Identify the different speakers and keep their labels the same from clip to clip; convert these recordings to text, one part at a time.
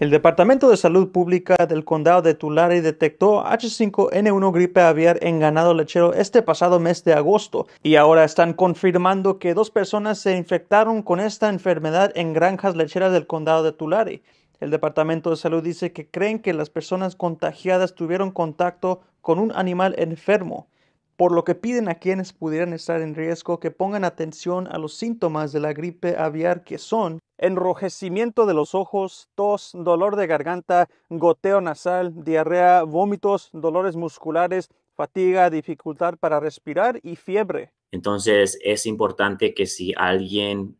Speaker 1: El Departamento de Salud Pública del Condado de Tulare detectó H5N1 gripe aviar en ganado lechero este pasado mes de agosto y ahora están confirmando que dos personas se infectaron con esta enfermedad en granjas lecheras del Condado de Tulare. El Departamento de Salud dice que creen que las personas contagiadas tuvieron contacto con un animal enfermo, por lo que piden a quienes pudieran estar en riesgo que pongan atención a los síntomas de la gripe aviar que son enrojecimiento de los ojos, tos, dolor de garganta, goteo nasal, diarrea, vómitos, dolores musculares, fatiga, dificultad para respirar y fiebre.
Speaker 2: Entonces es importante que si alguien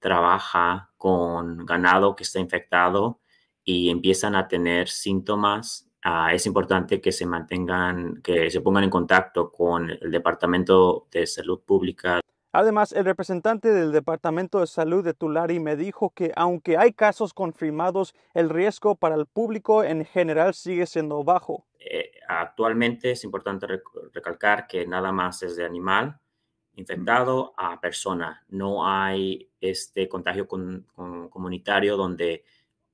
Speaker 2: trabaja con ganado que está infectado y empiezan a tener síntomas, ah, es importante que se mantengan, que se pongan en contacto con el Departamento de Salud Pública
Speaker 1: Además, el representante del Departamento de Salud de Tulare me dijo que aunque hay casos confirmados, el riesgo para el público en general sigue siendo bajo.
Speaker 2: Eh, actualmente es importante recalcar que nada más es de animal infectado a persona. No hay este contagio comunitario donde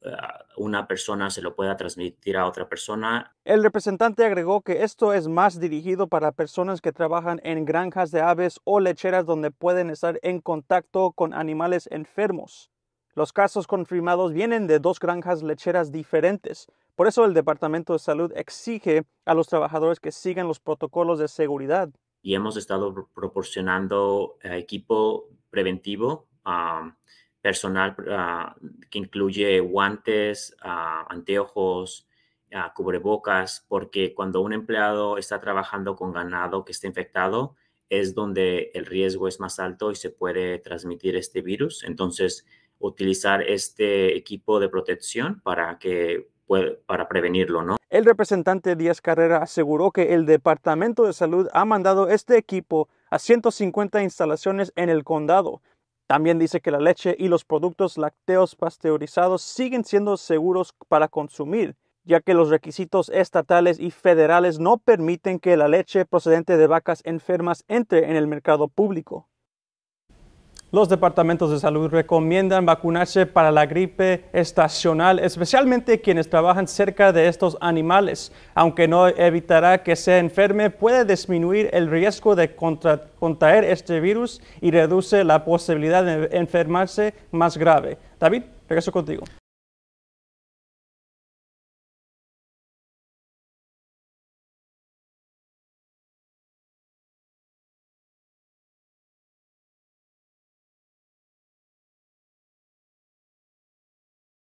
Speaker 2: eh, una persona se lo pueda transmitir a otra persona.
Speaker 1: El representante agregó que esto es más dirigido para personas que trabajan en granjas de aves o lecheras donde pueden estar en contacto con animales enfermos. Los casos confirmados vienen de dos granjas lecheras diferentes. Por eso el Departamento de Salud exige a los trabajadores que sigan los protocolos de seguridad.
Speaker 2: Y hemos estado proporcionando eh, equipo preventivo. a personal ah, que incluye guantes, ah, anteojos, ah, cubrebocas, porque cuando un empleado está trabajando con ganado que está infectado, es donde el riesgo es más alto y se puede transmitir este virus. Entonces, utilizar este equipo de protección para que para prevenirlo, ¿no?
Speaker 1: El representante Díaz Carrera aseguró que el Departamento de Salud ha mandado este equipo a 150 instalaciones en el condado también dice que la leche y los productos lácteos pasteurizados siguen siendo seguros para consumir, ya que los requisitos estatales y federales no permiten que la leche procedente de vacas enfermas entre en el mercado público. Los departamentos de salud recomiendan vacunarse para la gripe estacional, especialmente quienes trabajan cerca de estos animales. Aunque no evitará que sea enferme, puede disminuir el riesgo de contraer este virus y reduce la posibilidad de enfermarse más grave. David, regreso contigo.